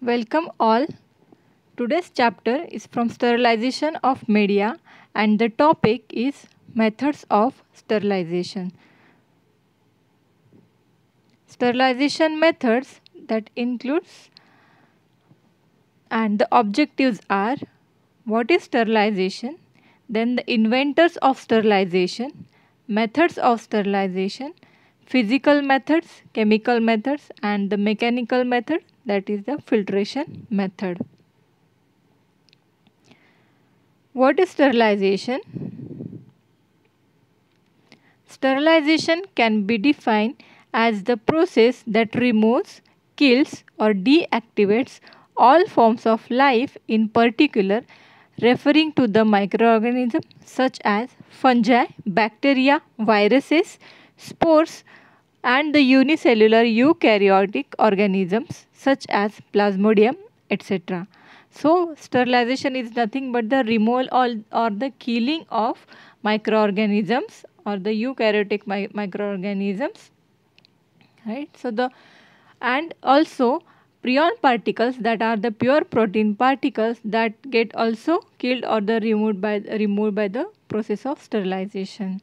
Welcome all. Today's chapter is from sterilization of media and the topic is methods of sterilization. Sterilization methods that includes and the objectives are what is sterilization, then the inventors of sterilization, methods of sterilization, physical methods, chemical methods and the mechanical methods that is the filtration method. What is sterilization? Sterilization can be defined as the process that removes, kills or deactivates all forms of life in particular referring to the microorganism such as fungi, bacteria, viruses, spores, and the unicellular eukaryotic organisms such as plasmodium etc. So sterilization is nothing but the removal or, or the killing of microorganisms or the eukaryotic mi microorganisms right. So the and also prion particles that are the pure protein particles that get also killed or the removed by removed by the process of sterilization.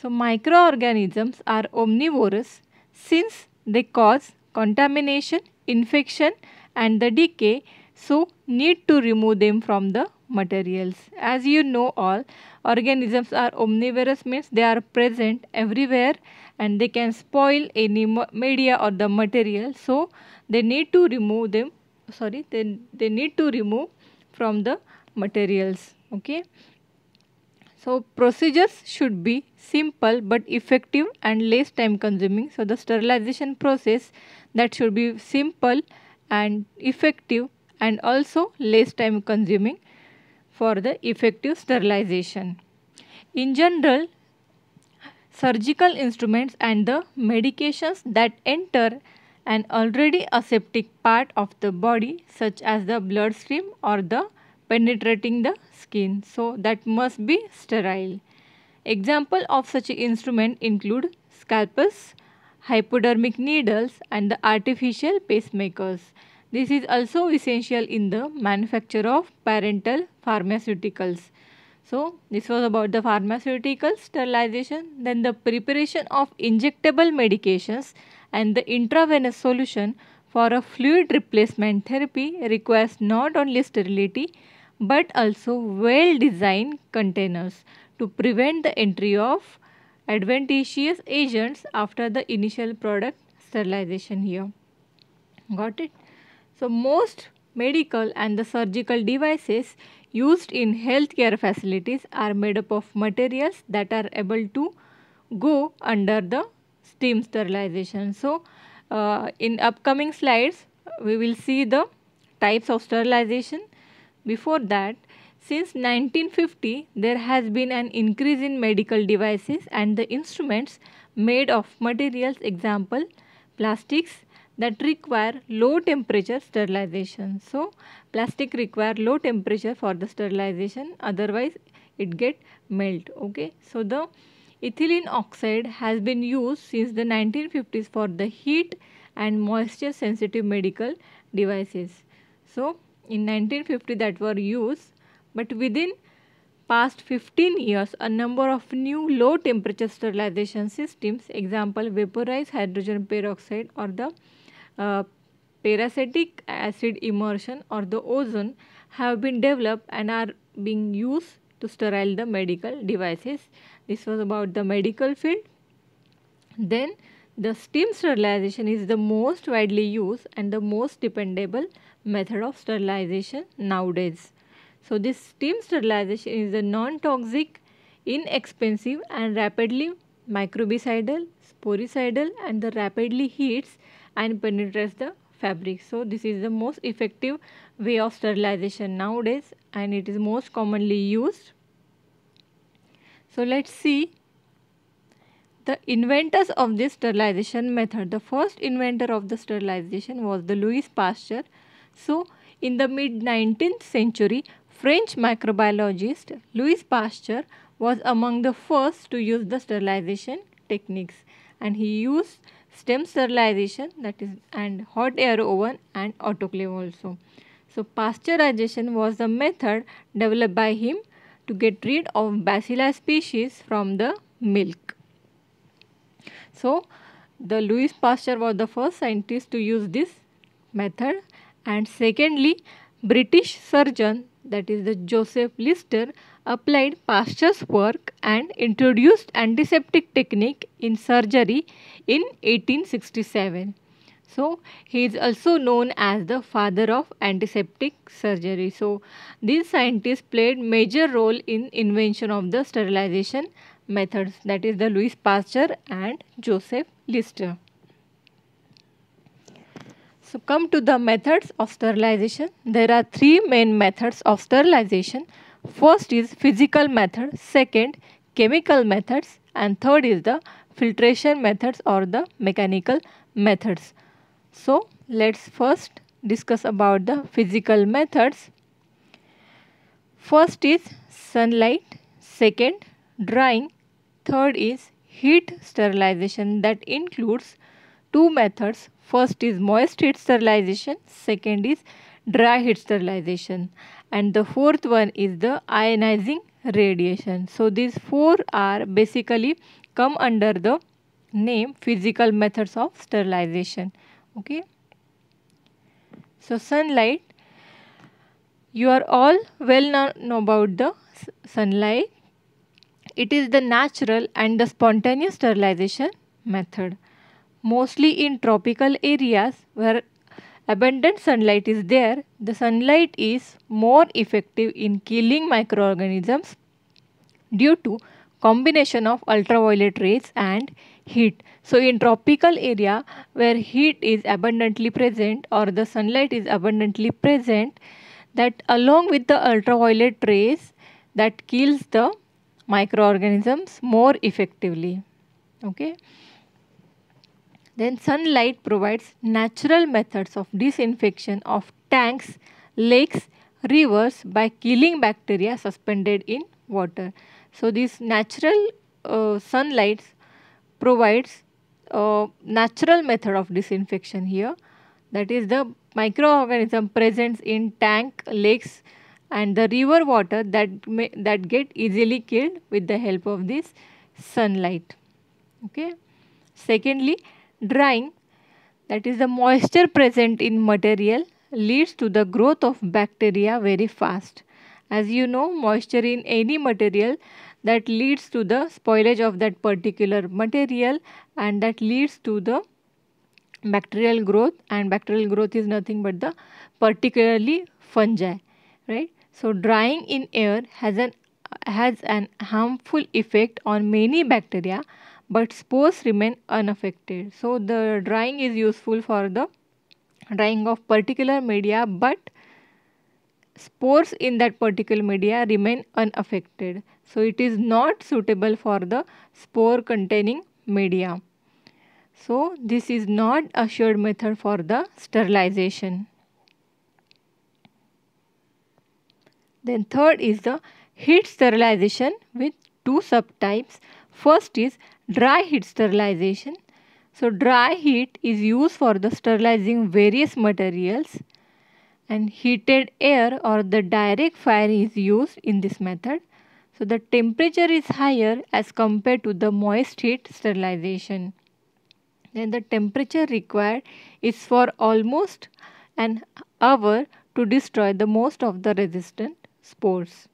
So microorganisms are omnivorous since they cause contamination, infection and the decay so need to remove them from the materials. As you know all organisms are omnivorous means they are present everywhere and they can spoil any media or the material so they need to remove them sorry they, they need to remove from the materials okay so procedures should be simple but effective and less time consuming. So the sterilization process that should be simple and effective and also less time consuming for the effective sterilization. In general, surgical instruments and the medications that enter an already aseptic part of the body such as the bloodstream or the penetrating the skin. So that must be sterile. Example of such instrument include scalpels, hypodermic needles and the artificial pacemakers. This is also essential in the manufacture of parental pharmaceuticals. So this was about the pharmaceutical sterilization, then the preparation of injectable medications and the intravenous solution for a fluid replacement therapy requires not only sterility but also well designed containers to prevent the entry of adventitious agents after the initial product sterilization here. Got it? So, most medical and the surgical devices used in healthcare facilities are made up of materials that are able to go under the steam sterilization. So, uh, in upcoming slides, we will see the types of sterilization before that, since 1950, there has been an increase in medical devices and the instruments made of materials, example, plastics that require low temperature sterilization. So, plastic require low temperature for the sterilization, otherwise it get melt. Okay. So, the ethylene oxide has been used since the 1950s for the heat and moisture sensitive medical devices. So, in 1950 that were used but within past 15 years a number of new low temperature sterilization systems example vaporized hydrogen peroxide or the uh, parasitic acid immersion or the ozone have been developed and are being used to sterile the medical devices this was about the medical field then the steam sterilization is the most widely used and the most dependable method of sterilization nowadays. So this steam sterilization is a non-toxic, inexpensive and rapidly microbicidal, sporicidal and the rapidly heats and penetrates the fabric. So this is the most effective way of sterilization nowadays and it is most commonly used. So let's see the inventors of this sterilization method. The first inventor of the sterilization was the Louis Pasteur so, in the mid 19th century, French microbiologist Louis Pasteur was among the first to use the sterilization techniques and he used stem sterilization that is and hot air oven and autoclave also. So pasteurization was the method developed by him to get rid of bacilli species from the milk. So the Louis Pasteur was the first scientist to use this method and secondly British surgeon that is the Joseph Lister applied Pasteur's work and introduced antiseptic technique in surgery in 1867. So he is also known as the father of antiseptic surgery. So these scientists played major role in invention of the sterilization methods that is the Louis Pasteur and Joseph Lister. So come to the methods of sterilization. There are three main methods of sterilization. First is physical method, second chemical methods and third is the filtration methods or the mechanical methods. So let's first discuss about the physical methods. First is sunlight, second drying, third is heat sterilization that includes two methods first is moist heat sterilization second is dry heat sterilization and the fourth one is the ionizing radiation so these four are basically come under the name physical methods of sterilization okay so sunlight you are all well known about the sunlight it is the natural and the spontaneous sterilization method mostly in tropical areas where abundant sunlight is there, the sunlight is more effective in killing microorganisms due to combination of ultraviolet rays and heat. So in tropical area where heat is abundantly present or the sunlight is abundantly present that along with the ultraviolet rays that kills the microorganisms more effectively. Okay then sunlight provides natural methods of disinfection of tanks, lakes, rivers by killing bacteria suspended in water. So this natural uh, sunlight provides uh, natural method of disinfection here that is the microorganism present in tank, lakes and the river water that, may, that get easily killed with the help of this sunlight. Okay. Secondly, drying that is the moisture present in material leads to the growth of bacteria very fast. As you know moisture in any material that leads to the spoilage of that particular material and that leads to the bacterial growth and bacterial growth is nothing but the particularly fungi right so drying in air has an has an harmful effect on many bacteria but spores remain unaffected so the drying is useful for the drying of particular media but spores in that particular media remain unaffected so it is not suitable for the spore containing media so this is not assured method for the sterilization then third is the heat sterilization with two subtypes first is Dry heat sterilization. So dry heat is used for the sterilizing various materials and heated air or the direct fire is used in this method. So the temperature is higher as compared to the moist heat sterilization. Then the temperature required is for almost an hour to destroy the most of the resistant spores.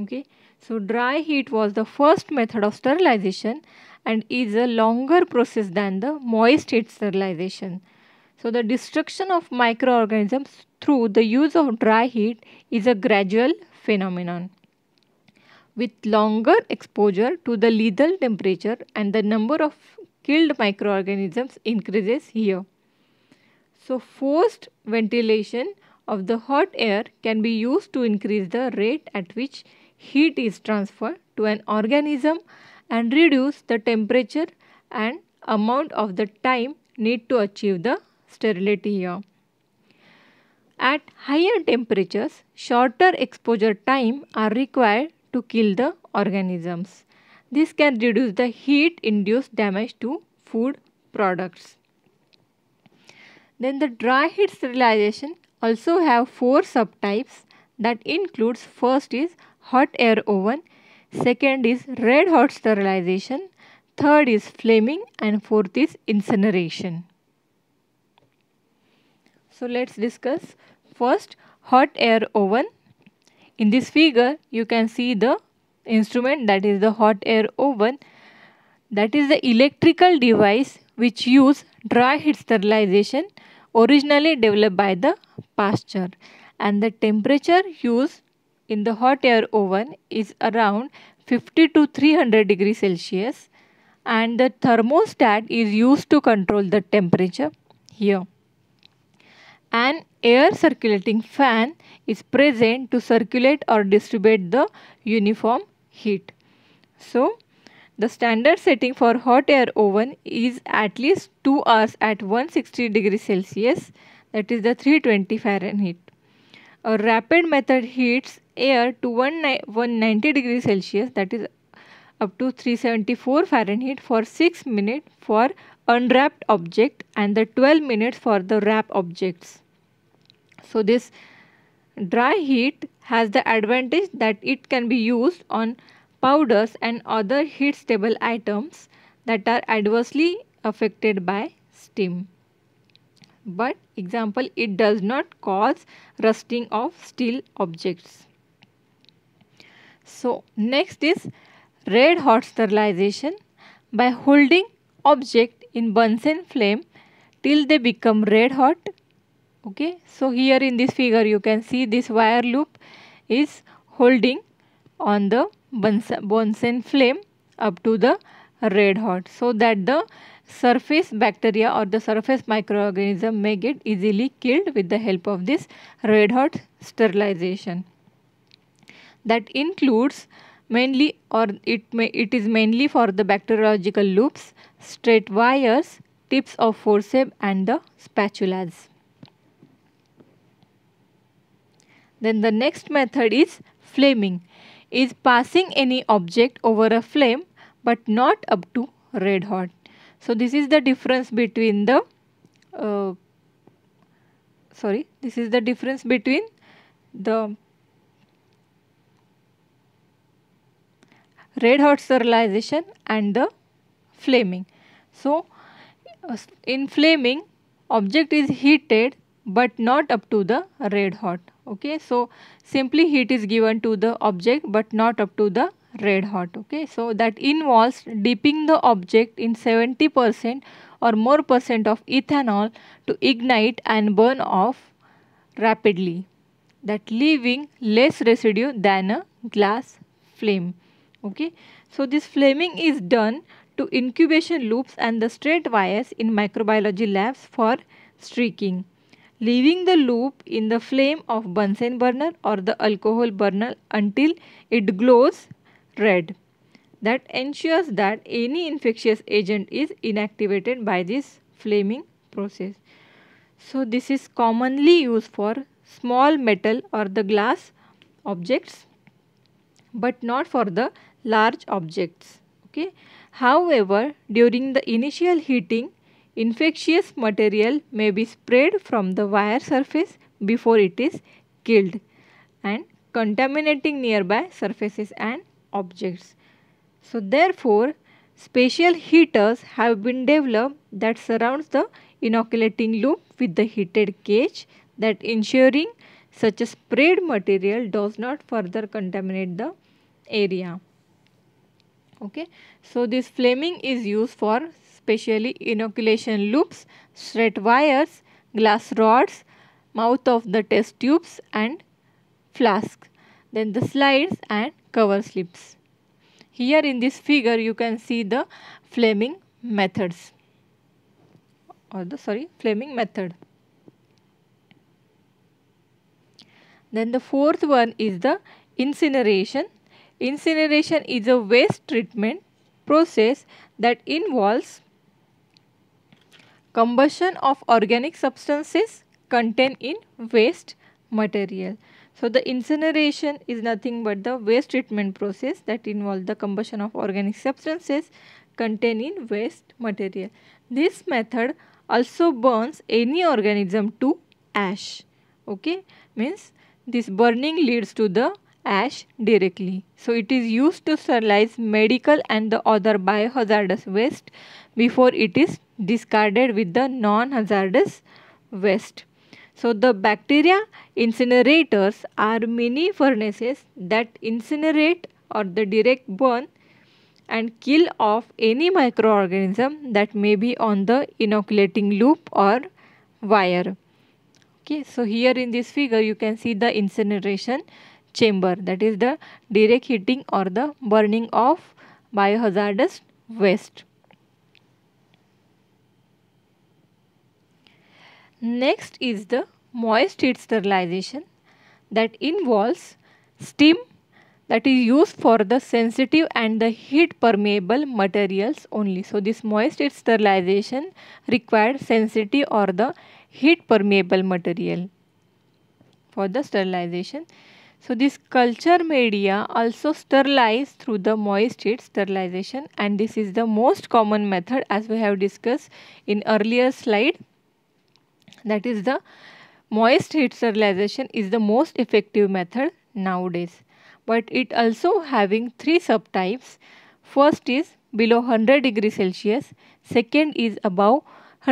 Okay. So dry heat was the first method of sterilization and is a longer process than the moist heat sterilization. So the destruction of microorganisms through the use of dry heat is a gradual phenomenon. With longer exposure to the lethal temperature and the number of killed microorganisms increases here. So forced ventilation of the hot air can be used to increase the rate at which heat is transferred to an organism and reduce the temperature and amount of the time need to achieve the sterility here. At higher temperatures, shorter exposure time are required to kill the organisms. This can reduce the heat induced damage to food products. Then the dry heat sterilization also have four subtypes that includes first is hot air oven Second is red hot sterilization. Third is flaming and fourth is incineration. So let's discuss first hot air oven. In this figure you can see the instrument that is the hot air oven that is the electrical device which use dry heat sterilization originally developed by the Pasteur and the temperature used in the hot air oven is around 50 to 300 degrees Celsius and the thermostat is used to control the temperature here. An air circulating fan is present to circulate or distribute the uniform heat. So, the standard setting for hot air oven is at least 2 hours at 160 degrees Celsius that is the 320 Fahrenheit. A rapid method heats air to 190 degrees Celsius that is up to 374 Fahrenheit for 6 minutes for unwrapped object and the 12 minutes for the wrap objects. So this dry heat has the advantage that it can be used on powders and other heat stable items that are adversely affected by steam. But example it does not cause rusting of steel objects. So next is red hot sterilization by holding object in Bunsen flame till they become red hot. Okay, so here in this figure you can see this wire loop is holding on the Bunsen, flame up to the red hot so that the surface bacteria or the surface microorganism may get easily killed with the help of this red hot sterilization that includes mainly or it may it is mainly for the bacteriological loops, straight wires, tips of forceps and the spatulas. Then the next method is flaming is passing any object over a flame but not up to red hot. So this is the difference between the uh, sorry this is the difference between the red hot sterilization and the flaming. So, in flaming object is heated but not up to the red hot okay so simply heat is given to the object but not up to the red hot okay so that involves dipping the object in 70% or more percent of ethanol to ignite and burn off rapidly that leaving less residue than a glass flame okay. So this flaming is done to incubation loops and the straight wires in microbiology labs for streaking leaving the loop in the flame of Bunsen burner or the alcohol burner until it glows red. That ensures that any infectious agent is inactivated by this flaming process. So this is commonly used for small metal or the glass objects but not for the large objects. Okay. However, during the initial heating, infectious material may be spread from the wire surface before it is killed and contaminating nearby surfaces and objects. So therefore, special heaters have been developed that surrounds the inoculating loop with the heated cage that ensuring such a sprayed material does not further contaminate the area okay so this flaming is used for specially inoculation loops straight wires glass rods mouth of the test tubes and flask then the slides and cover slips here in this figure you can see the flaming methods or the sorry flaming method then the fourth one is the incineration Incineration is a waste treatment process that involves combustion of organic substances contained in waste material. So, the incineration is nothing but the waste treatment process that involves the combustion of organic substances contained in waste material. This method also burns any organism to ash. Okay, means this burning leads to the ash directly. So it is used to sterilize medical and the other biohazardous waste before it is discarded with the non-hazardous waste. So the bacteria incinerators are mini furnaces that incinerate or the direct burn and kill off any microorganism that may be on the inoculating loop or wire. Okay, so here in this figure you can see the incineration chamber that is the direct heating or the burning of biohazardous waste. Next is the moist heat sterilization that involves steam that is used for the sensitive and the heat permeable materials only. So, this moist heat sterilization required sensitive or the heat permeable material for the sterilization. So this culture media also sterilized through the moist heat sterilization and this is the most common method as we have discussed in earlier slide that is the moist heat sterilization is the most effective method nowadays but it also having three subtypes first is below 100 degree celsius second is above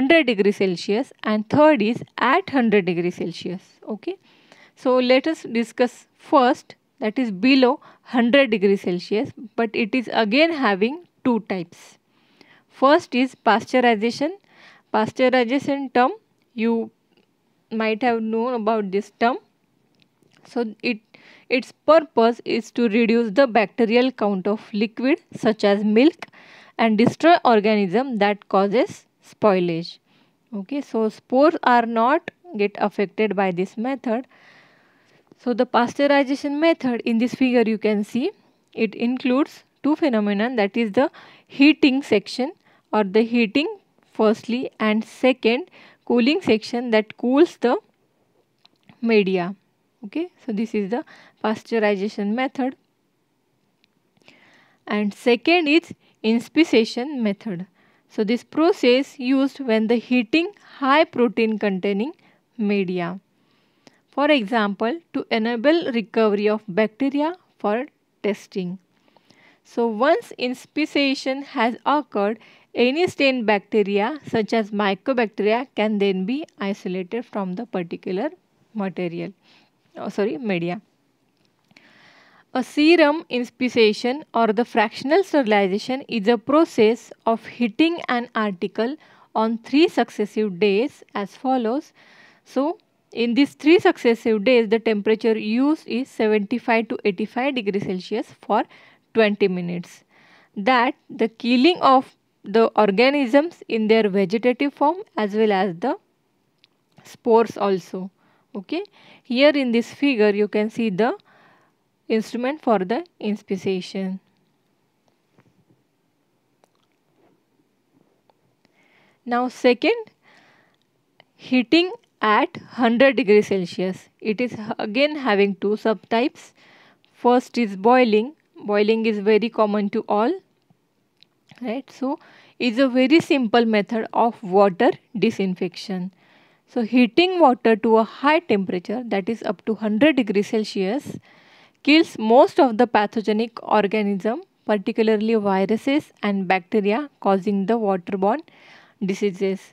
100 degree celsius and third is at 100 degree celsius okay so, let us discuss first that is below 100 degree Celsius but it is again having two types. First is pasteurization. Pasteurization term you might have known about this term. So, it its purpose is to reduce the bacterial count of liquid such as milk and destroy organism that causes spoilage. Okay, so spores are not get affected by this method so the pasteurization method in this figure you can see it includes two phenomena that is the heating section or the heating firstly and second cooling section that cools the media okay so this is the pasteurization method and second is inspissation method so this process used when the heating high protein containing media for example, to enable recovery of bacteria for testing. So once inspissation has occurred, any stained bacteria such as mycobacteria can then be isolated from the particular material, oh, sorry, media. A serum inspissation or the fractional sterilization is a process of heating an article on three successive days as follows. So, in these three successive days, the temperature used is 75 to 85 degrees Celsius for 20 minutes. That the killing of the organisms in their vegetative form as well as the spores also. Okay. Here in this figure, you can see the instrument for the inspiration. Now second, heating at 100 degree Celsius. It is again having two subtypes. First is boiling. Boiling is very common to all. Right. So, it's a very simple method of water disinfection. So, heating water to a high temperature that is up to 100 degree Celsius kills most of the pathogenic organism particularly viruses and bacteria causing the waterborne diseases.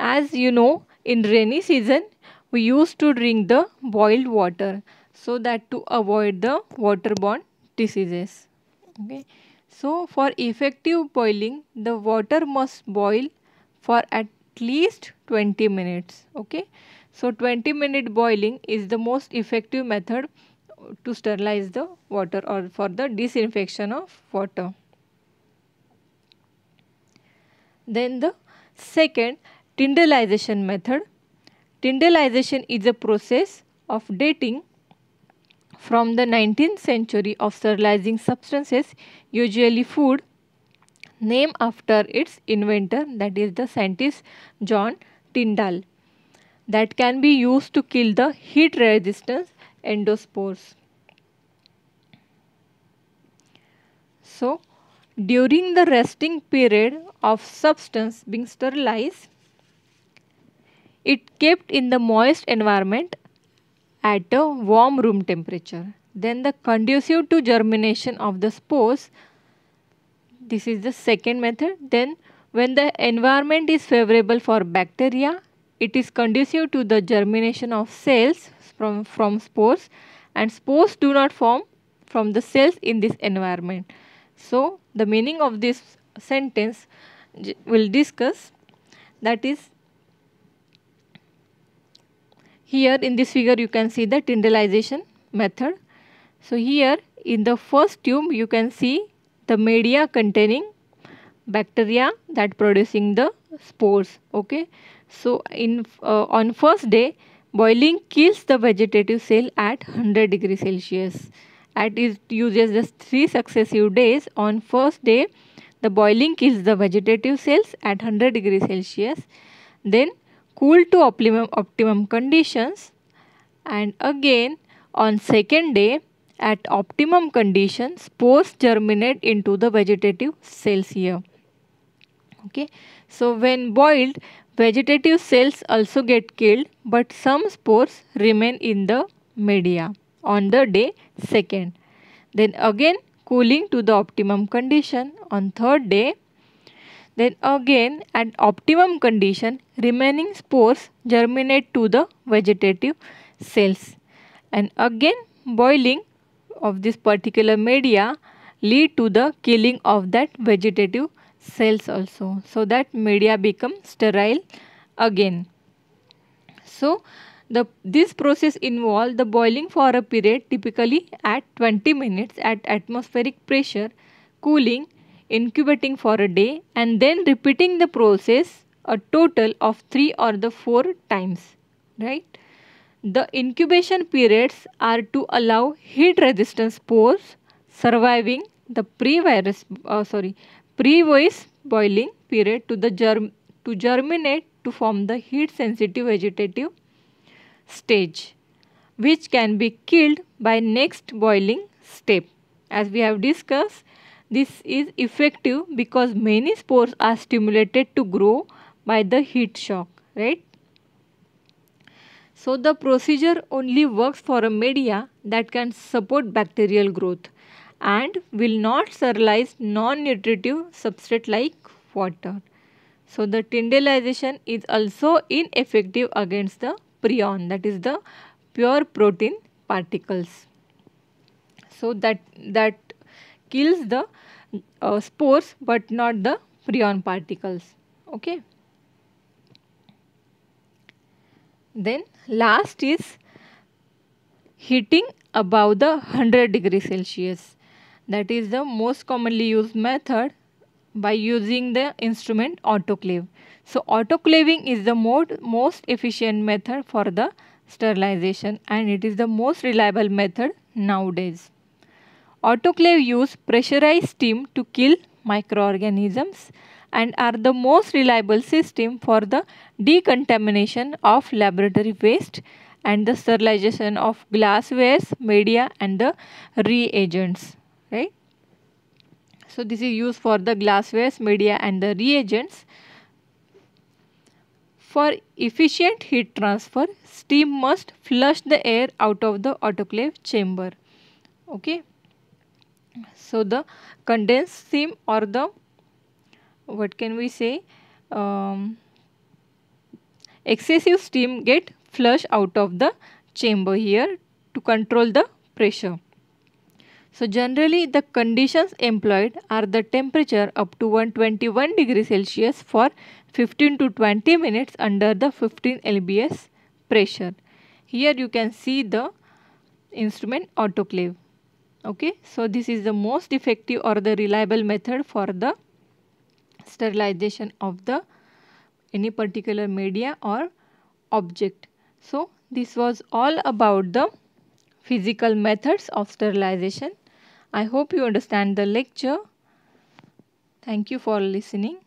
As you know, in rainy season we used to drink the boiled water so that to avoid the waterborne diseases okay so for effective boiling the water must boil for at least 20 minutes okay so 20 minute boiling is the most effective method to sterilize the water or for the disinfection of water then the second Tyndallization method. Tyndallization is a process of dating from the 19th century of sterilizing substances, usually food, name after its inventor that is the scientist John Tyndall that can be used to kill the heat resistance endospores. So, during the resting period of substance being sterilized, it kept in the moist environment at a warm room temperature. Then the conducive to germination of the spores. This is the second method. Then when the environment is favorable for bacteria, it is conducive to the germination of cells from, from spores and spores do not form from the cells in this environment. So, the meaning of this sentence will discuss that is here in this figure you can see the tindelization method. So here in the first tube you can see the media containing bacteria that producing the spores okay so in uh, on first day boiling kills the vegetative cell at 100 degree celsius at it uses just three successive days on first day the boiling kills the vegetative cells at 100 degree celsius then Cool to optimum, optimum conditions and again on second day at optimum conditions spores germinate into the vegetative cells here okay so when boiled vegetative cells also get killed but some spores remain in the media on the day second then again cooling to the optimum condition on third day then again at optimum condition remaining spores germinate to the vegetative cells and again boiling of this particular media lead to the killing of that vegetative cells also so that media become sterile again. So the this process involve the boiling for a period typically at 20 minutes at atmospheric pressure cooling incubating for a day and then repeating the process a total of 3 or the 4 times right the incubation periods are to allow heat resistant spores surviving the pre-virus uh, sorry pre-virus boiling period to the germ to germinate to form the heat sensitive vegetative stage which can be killed by next boiling step as we have discussed this is effective because many spores are stimulated to grow by the heat shock, right? So the procedure only works for a media that can support bacterial growth and will not sterilize non-nutritive substrate like water. So the tindelization is also ineffective against the prion that is the pure protein particles. So that that kills the uh, spores but not the prion particles okay then last is heating above the 100 degree celsius that is the most commonly used method by using the instrument autoclave. So autoclaving is the mode, most efficient method for the sterilization and it is the most reliable method nowadays. Autoclave use pressurized steam to kill microorganisms and are the most reliable system for the decontamination of laboratory waste and the sterilization of glasswares, media and the reagents. Right? So this is used for the glasswares, media and the reagents. For efficient heat transfer, steam must flush the air out of the autoclave chamber. Okay so the condensed steam or the what can we say um, excessive steam get flushed out of the chamber here to control the pressure. So generally the conditions employed are the temperature up to 121 degree Celsius for 15 to 20 minutes under the 15 lbs pressure. Here you can see the instrument autoclave okay so this is the most effective or the reliable method for the sterilization of the any particular media or object so this was all about the physical methods of sterilization i hope you understand the lecture thank you for listening